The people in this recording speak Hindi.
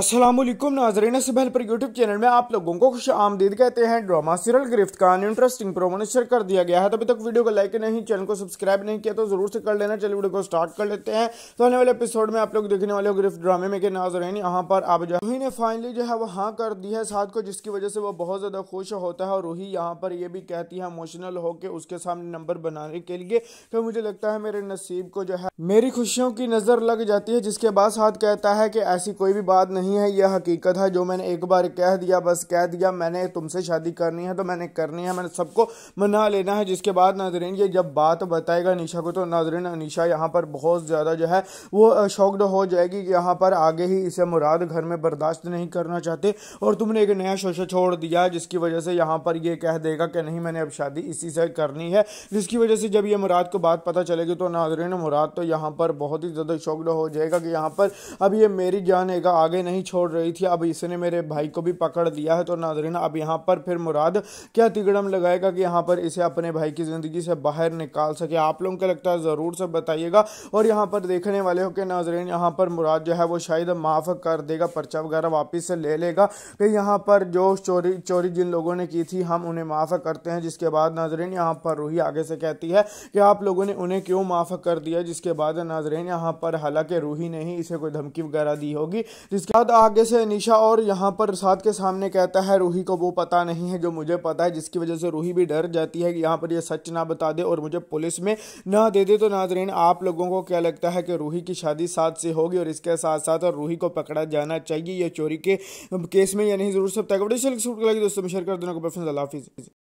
असलम नाजरीन सिबहल पर यूट्यूब चैनल में आप लोगों को खुश आमदीद कहते हैं ड्रामा सीरियल गिरफ्त का इंटरेस्टिंग प्रोमो ने शेयर कर दिया गया है तभी तक वीडियो को लाइक नहीं चैनल को सब्सक्राइब नहीं किया तो जरूर से कर लेना चलिए वीडियो को स्टार्ट कर लेते हैं तो आने वाले एपिसोड में आप लोग देखने वाले हो गिरफ्त ड्रामे में के नाजरेन यहाँ पर आप जो रूही ने फाइनली जो है वो हाँ कर दी है साथ को जिसकी वजह से वो बहुत ज़्यादा खुश होता है और रूही यहाँ पर यह भी कहती है इमोशनल होकर उसके सामने नंबर बनाने के लिए तो मुझे लगता है मेरे नसीब को जो है मेरी खुशियों की नज़र लग जाती है जिसके बाद साथ कहता है कि ऐसी कोई भी बात नहीं नहीं है यह हकीकत है जो मैंने एक बार कह दिया बस कह दिया मैंने तुमसे शादी करनी है तो मैंने करनी है मैंने सबको मना लेना है जिसके बाद नाजरीन ये जब बात बताएगा अनिशा को तो नाजरीन निशा यहाँ पर बहुत ज़्यादा जो है वो शॉक्ड हो जाएगी यहाँ पर आगे ही इसे मुराद घर में बर्दाश्त नहीं करना चाहते और तुमने एक नया शोशा छोड़ दिया जिसकी वजह से यहाँ पर यह कह देगा कि नहीं मैंने अब शादी इसी से करनी है जिसकी वजह से जब ये मुराद को बात पता चलेगी तो नाजरीन मुराद तो यहाँ पर बहुत ही ज़्यादा शॉक्ड हो जाएगा कि यहाँ पर अब ये मेरी जान आगे नहीं नहीं छोड़ रही थी अब इसने मेरे भाई को भी पकड़ लिया है तो नाजरीन अब यहाँ पर फिर मुराद क्या तिगड़म लगाएगा कि यहाँ पर इसे अपने भाई की ज़िंदगी से बाहर निकाल सके आप लोगों को लगता है ज़रूर से बताइएगा और यहाँ पर देखने वाले हो कि नाजरीन यहाँ पर मुराद जो है वो शायद माफ़ कर देगा पर्चा वगैरह वापस से ले लेगा कि यहाँ पर जो चोरी चोरी जिन लोगों ने की थी हम उन्हें माफ़ करते हैं जिसके बाद नाजरीन यहाँ पर रूही आगे से कहती है कि आप लोगों ने उन्हें क्यों माफ़ कर दिया जिसके बाद नाजरीन यहाँ पर हालांकि रूही ने ही इसे कोई धमकी वगैरह दी होगी जिसके बाद बाद आगे से निशा और यहाँ पर साथ के सामने कहता है रूही को वो पता नहीं है जो मुझे पता है जिसकी वजह से रूही भी डर जाती है कि यहाँ पर ये सच ना बता दे और मुझे पुलिस में ना दे दे तो नाजरीन आप लोगों को क्या लगता है कि रूही की शादी साथ से होगी और इसके साथ साथ और रूही को पकड़ा जाना चाहिए यह चोरी के केस में या नहीं जरूर सब तक दोस्तों में शेयर कर देना को